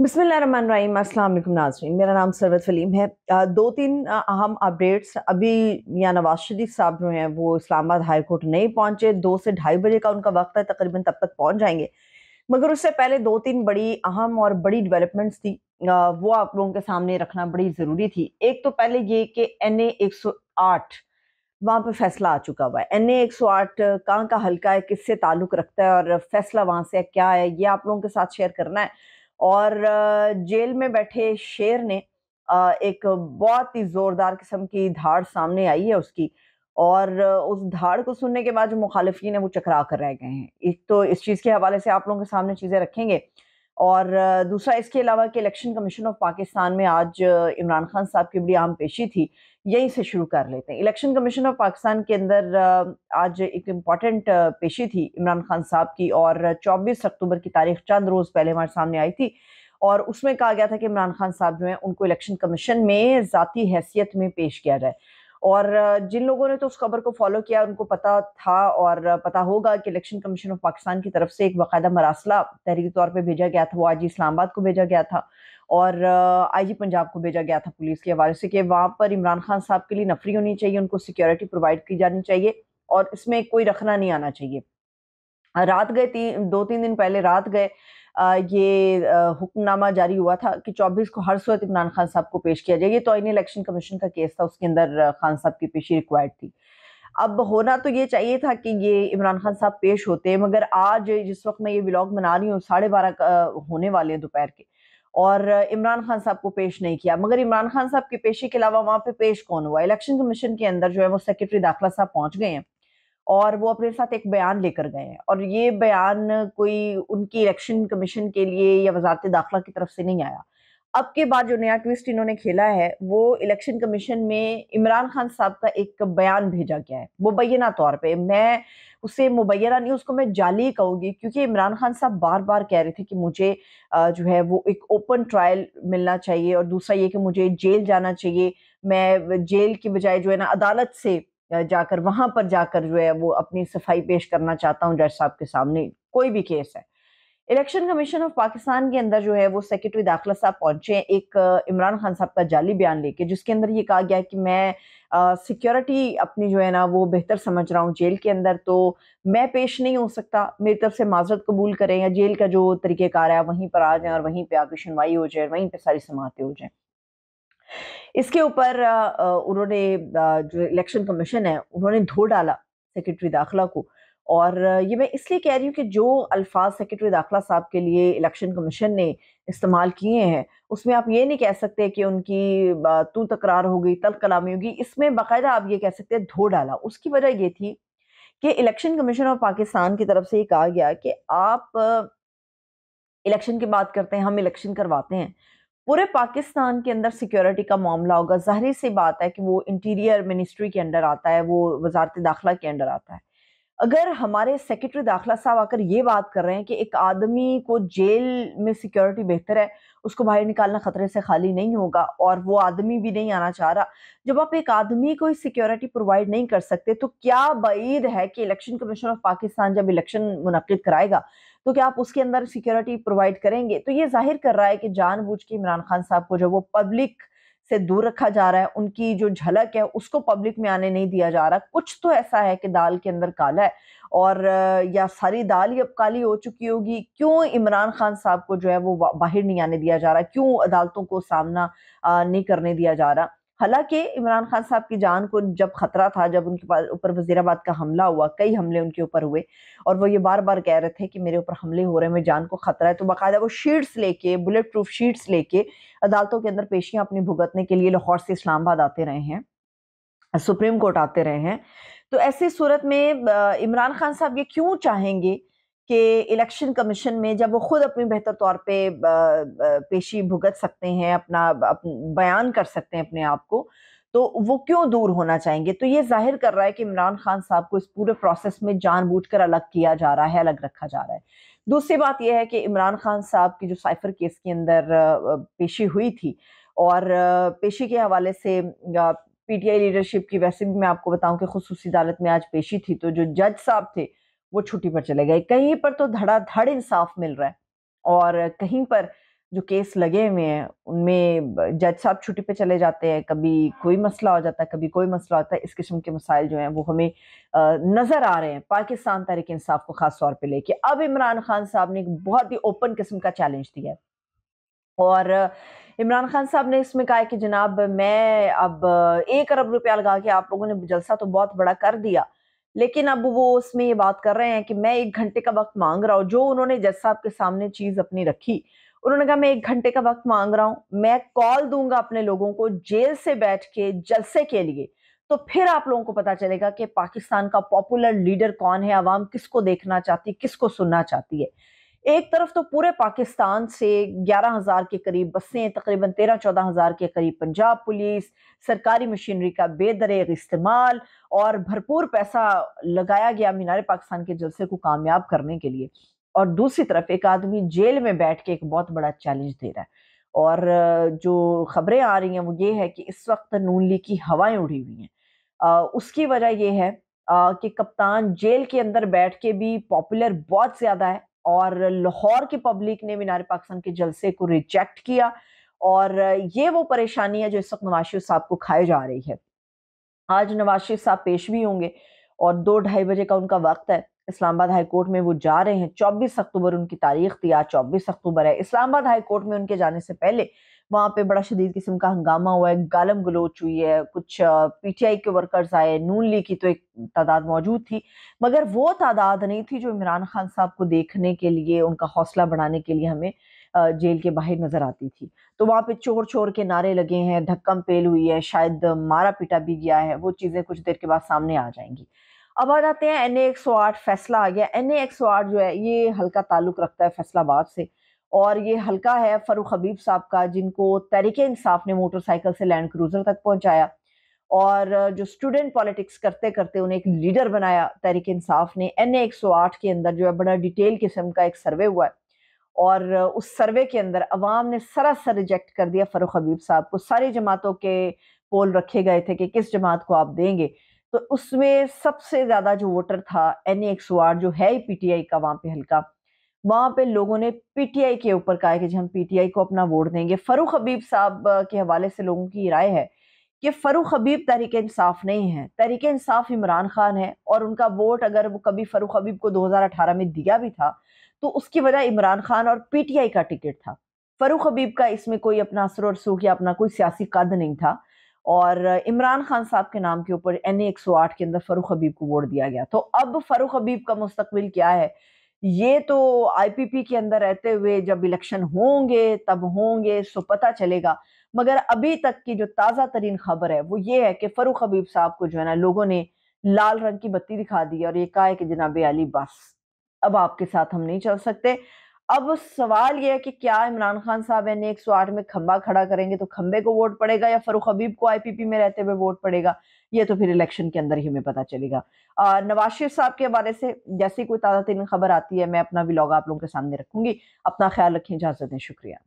बिसमीम रही वालेकुम नाजरीन मेरा नाम सरवत फलीम है दो तीन अहम अपडेट्स अभी या नवाज शरीफ साहब जो हैं वो इस्लामाबाद हाई कोर्ट नहीं पहुँचे दो से ढाई बजे का उनका वक्त है तकरीबन तब तक पहुँच जाएंगे मगर उससे पहले दो तीन बड़ी अहम और बड़ी डेवलपमेंट्स थी वो आप लोगों के सामने रखना बड़ी ज़रूरी थी एक तो पहले ये कि एन ए एक सौ आठ वहाँ पर फैसला आ चुका हुआ है एन ए एक सौ आठ कहाँ का हल्का है किससे ताल्लुक़ रखता है और फैसला वहाँ से क्या है ये आप लोगों के साथ शेयर करना है और जेल में बैठे शेर ने एक बहुत ही ज़ोरदार किस्म की धाड़ सामने आई है उसकी और उस धाड़ को सुनने के बाद जो मुखालफी है वो चकरा कर रह गए हैं एक तो इस चीज़ के हवाले से आप लोगों के सामने चीज़ें रखेंगे और दूसरा इसके अलावा कि इलेक्शन कमीशन ऑफ पाकिस्तान में आज इमरान खान साहब की बड़ी आम पेशी थी यहीं से शुरू कर लेते हैं इलेक्शन कमीशन ऑफ पाकिस्तान के अंदर आज एक इम्पॉर्टेंट पेशी थी इमरान खान साहब की और 24 अक्टूबर की तारीख चंद रोज़ पहले हमारे सामने आई थी और उसमें कहा गया था कि इमरान खान साहब जो है उनको इलेक्शन कमीशन में ज़ाती हैसियत में पेश किया जाए और जिन लोगों ने तो उस खबर को फॉलो किया उनको पता था और पता होगा कि इलेक्शन कमीशन ऑफ पाकिस्तान की तरफ से एक बाकायदा मरासला तहरीकी तौर पर भेजा गया था वो आज इस्लामाबाद को भेजा गया था और आईजी पंजाब को भेजा गया था पुलिस के हवाले से कि वहाँ पर इमरान खान साहब के लिए नफरी होनी चाहिए उनको सिक्योरिटी प्रोवाइड की जानी चाहिए और इसमें कोई रखना नहीं आना चाहिए रात गए तीन दो तीन दिन पहले रात गए ये हुक्मनामा जारी हुआ था कि 24 को हर सूरत इमरान खान साहब को पेश किया जाए ये तो इन इलेक्शन कमीशन का केस था उसके अंदर खान साहब की पेशी रिक्वायर्ड थी अब होना तो ये चाहिए था कि ये इमरान खान साहब पेश होते मगर आज जिस वक्त मैं ये ब्लॉग बना रही हूँ साढ़े बारह होने वाले हैं दोपहर के और इमरान खान साहब को पेश नहीं किया मगर इमरान खान साहब के पेशे के अलावा वहाँ पे पेश कौन हुआ इलेक्शन कमीशन के अंदर जो है वो सेक्रेटरी दाखिला साहब पहुँच गए हैं और वो अपने साथ एक बयान लेकर गए हैं और ये बयान कोई उनकी इलेक्शन कमीशन के लिए या वजारत दाखिला की तरफ से नहीं आया अब के बाद जो नया ट्विस्ट इन्होंने खेला है वो इलेक्शन कमीशन में इमरान खान साहब का एक बयान भेजा गया है मुबैना तौर पे मैं उसे मुबैना नहीं उसको मैं जाली कहूँगी क्योंकि इमरान खान साहब बार बार कह रहे थे कि मुझे जो है वो एक ओपन ट्रायल मिलना चाहिए और दूसरा ये कि मुझे जेल जाना चाहिए मैं जेल की बजाय जो है ना अदालत से जाकर वहां पर जाकर जो है वो अपनी सफाई पेश करना चाहता हूँ जज साहब के सामने कोई भी केस है इलेक्शन कमीशन ऑफ पाकिस्तान के अंदर जो है वो सेक्रेटरी दाखिला साहब पहुंचे एक इमरान खान साहब का जाली बयान लेके जिसके अंदर ये कहा गया कि मैं सिक्योरिटी अपनी जो है ना वो बेहतर समझ रहा हूँ जेल के अंदर तो मैं पेश नहीं हो सकता मेरी तरफ से माजरत कबूल करें या जेल का जो तरीक़ेकार है वहीं पर आ जाए और वहीं पर आके सुनवाई हो जाए वहीं पर सारी समातें हो जाएँ इसके ऊपर उन्होंने जो इलेक्शन कमीशन है उन्होंने धो डाला सेक्रेटरी दाखिला को और ये मैं इसलिए कह रही हूँ कि जो अल्फाज सेक्रेटरी दाखिला साहब के लिए इलेक्शन कमीशन ने इस्तेमाल किए हैं उसमें आप ये नहीं कह सकते कि उनकी तू तकरार हो गई तल कलामी होगी इसमें बाकायदा आप ये कह सकते हैं धो डाला उसकी वजह ये थी कि इलेक्शन कमीशन ऑफ पाकिस्तान की तरफ से ये कहा गया कि आप इलेक्शन की बात करते हैं हम इलेक्शन करवाते हैं पूरे पाकिस्तान के अंदर सिक्योरिटी का मामला होगा ज़ाहरी सी बात है कि वो इंटीरियर मिनिस्ट्री के अंडर आता है वो वजारत दाखिला के अंडर आता है अगर हमारे सेक्रेटरी दाखिला साहब आकर ये बात कर रहे हैं कि एक आदमी को जेल में सिक्योरिटी बेहतर है उसको बाहर निकालना ख़तरे से खाली नहीं होगा और वो आदमी भी नहीं आना चाह रहा जब आप एक आदमी को सिक्योरिटी प्रोवाइड नहीं कर सकते तो क्या बीद है कि इलेक्शन कमीशन ऑफ पाकिस्तान जब इलेक्शन मुनद कराएगा तो क्या आप उसके अंदर सिक्योरिटी प्रोवाइड करेंगे तो ये जाहिर कर रहा है कि जानबूझ के इमरान खान साहब को जो वो पब्लिक से दूर रखा जा रहा है उनकी जो झलक है उसको पब्लिक में आने नहीं दिया जा रहा कुछ तो ऐसा है कि दाल के अंदर काला है और या सारी दाल ही अब काली हो चुकी होगी क्यों इमरान खान साहब को जो है वो बाहर नहीं आने दिया जा रहा क्यों अदालतों को सामना नहीं करने दिया जा रहा हालांकि इमरान खान साहब की जान को जब खतरा था जब उनके पास ऊपर वजीराबाद का हमला हुआ कई हमले उनके ऊपर हुए और वो ये बार बार कह रहे थे कि मेरे ऊपर हमले हो रहे हैं मेरी जान को खतरा है तो बाकायदा वो शीट्स लेके बुलेट प्रूफ शीट्स लेके अदालतों के अंदर पेशियाँ अपनी भुगतने के लिए लाहौर से इस्लामाबाद आते रहे हैं सुप्रीम कोर्ट आते रहे हैं तो ऐसी सूरत में इमरान खान साहब ये क्यों चाहेंगे कि इलेक्शन कमीशन में जब वो खुद अपनी बेहतर तौर पे पेशी भुगत सकते हैं अपना अप, बयान कर सकते हैं अपने आप को तो वो क्यों दूर होना चाहेंगे तो ये जाहिर कर रहा है कि इमरान खान साहब को इस पूरे प्रोसेस में जानबूझकर अलग किया जा रहा है अलग रखा जा रहा है दूसरी बात यह है कि इमरान खान साहब की जो साइफर केस के अंदर पेशी हुई थी और पेशी के हवाले से पीटीआई लीडरशिप की वैसे भी मैं आपको बताऊं कि खसूसी अदालत में आज पेशी थी तो जो जज साहब थे वो छुट्टी पर चले गए कहीं पर तो धड़ाधड़ इंसाफ मिल रहा है और कहीं पर जो केस लगे हुए हैं उनमें जज साहब छुट्टी पे चले जाते हैं कभी कोई मसला हो जाता है कभी कोई मसला होता है इस किस्म के मसाइल जो हैं वो हमें नज़र आ रहे हैं पाकिस्तान तहरीक इंसाफ को ख़ास तौर पे लेके अब इमरान खान साहब ने एक बहुत ही ओपन किस्म का चैलेंज दिया है और इमरान खान साहब ने इसमें कहा कि जनाब मैं अब एक अरब रुपया लगा के आप लोगों ने जलसा तो बहुत बड़ा कर दिया लेकिन अब वो उसमें ये बात कर रहे हैं कि मैं एक घंटे का वक्त मांग रहा हूँ जो उन्होंने जज साहब के सामने चीज़ अपनी रखी उन्होंने कहा मैं एक घंटे का वक्त मांग रहा हूँ मैं कॉल दूंगा अपने लोगों को जेल से बैठ के जलसे के लिए तो फिर आप लोगों को पता चलेगा कि पाकिस्तान का पॉपुलर लीडर कौन है आवाम किसको देखना चाहती किसको सुनना चाहती है एक तरफ तो पूरे पाकिस्तान से ग्यारह हज़ार के करीब बसें तकरीबन तेरह चौदह हज़ार के करीब पंजाब पुलिस सरकारी मशीनरी का बेदरेग इस्तेमाल और भरपूर पैसा लगाया गया मीनार पाकिस्तान के जलसे को कामयाब करने के लिए और दूसरी तरफ एक आदमी जेल में बैठ के एक बहुत बड़ा चैलेंज दे रहा है और जो खबरें आ रही हैं वो ये है कि इस वक्त नून लीग की हवाएं उड़ी हुई हैं उसकी वजह यह है कि कप्तान जेल के अंदर बैठ के भी पॉपुलर बहुत ज़्यादा है और लाहौर की पब्लिक ने मीनार पाकिस्तान के जलसे को रिजेक्ट किया और ये वो परेशानी है जो इस वक्त नवाज साहब को खाए जा रही है आज नवाज साहब पेश भी होंगे और दो ढाई बजे का उनका वक्त है इस्लामाबाद हाई कोर्ट में वो जा रहे हैं 24 अक्टूबर उनकी तारीख थी आज चौबीस अक्टूबर है इस्लामाबाद हाई कोर्ट में उनके जाने से पहले वहाँ पे बड़ा शदीद किस्म का हंगामा हुआ है गालम गलोच हुई है कुछ पीटीआई के वर्कर्स आए नून ली की तो एक तादाद मौजूद थी मगर वो तादाद नहीं थी जो इमरान खान साहब को देखने के लिए उनका हौसला बढ़ाने के लिए हमें जेल के बाहर नजर आती थी तो वहाँ पे चोर चोर के नारे लगे हैं धक्कम पेल हुई है शायद मारा पीटा भी गया है वो चीज़ें कुछ देर के बाद सामने आ जाएंगी अब आ जाते हैं एन ए एक सौ आठ फैसला आ गया एन ए एक सौ आठ जो है ये हल्का ताल्लुक रखता है फैसलाबाद से और ये हल्का है फरूख हबीब साहब का जिनको तहरीक इंसाफ ने मोटरसाइकिल से लैंड क्रूजर तक पहुंचाया और जो स्टूडेंट पॉलिटिक्स करते करते उन्हें एक लीडर बनाया तहरीक इंसाफ ने एन ए एक सौ आठ के अंदर जो है बड़ा डिटेल किस्म का एक सर्वे हुआ है और उस सर्वे के अंदर अवाम ने सरासर रिजेक्ट कर दिया फरूख हबीब साहब को सारी जमातों के पोल रखे गए थे कि किस जमात को आप देंगे तो उसमें सबसे ज़्यादा जो वोटर था एन जो है ही पीटीआई का वहां पे हल्का वहां पे लोगों ने पीटीआई के ऊपर कहा कि जी हम पीटीआई को अपना वोट देंगे फ़रूख हबीब साहब के हवाले से लोगों की राय है कि फ़रूख हबीब तहरीक इंसाफ नहीं है तहरीक इंसाफ इमरान खान है और उनका वोट अगर वो कभी फ़रूख हबीब को 2018 में दिया भी था तो उसकी वजह इमरान खान और पीटीआई का टिकट था फ़रूख हबीब का इसमें कोई अपना असर और सूख या अपना कोई सियासी कद नहीं था और इमरान खान साहब के नाम के ऊपर एन एक सौ आठ के अंदर फ़रूख हबीब को वोट दिया गया तो अब फ़रूख हबीब का मुस्तबिल क्या है ये तो आईपीपी के अंदर रहते हुए जब इलेक्शन होंगे तब होंगे सो पता चलेगा मगर अभी तक की जो ताज़ा तरीन खबर है वो ये है कि फ़रूख हबीब साहब को जो है ना लोगों ने लाल रंग की बत्ती दिखा दी और ये कहा है कि जनाब अली बस अब आपके साथ हम नहीं चल सकते अब सवाल यह है कि क्या इमरान खान साहब एन एक सौ आठ में खंबा खड़ा करेंगे तो खंबे को वोट पड़ेगा या फरूख हबीब को आईपीपी में रहते हुए वोट पड़ेगा ये तो फिर इलेक्शन के अंदर ही हमें पता चलेगा नवाज शरीफ साहब के हवाले से जैसी कोई ताज़ा तरीन खबर आती है मैं अपना लॉग आप लोगों के सामने रखूंगी अपना ख्याल रखें इजाजत दें शुक्रिया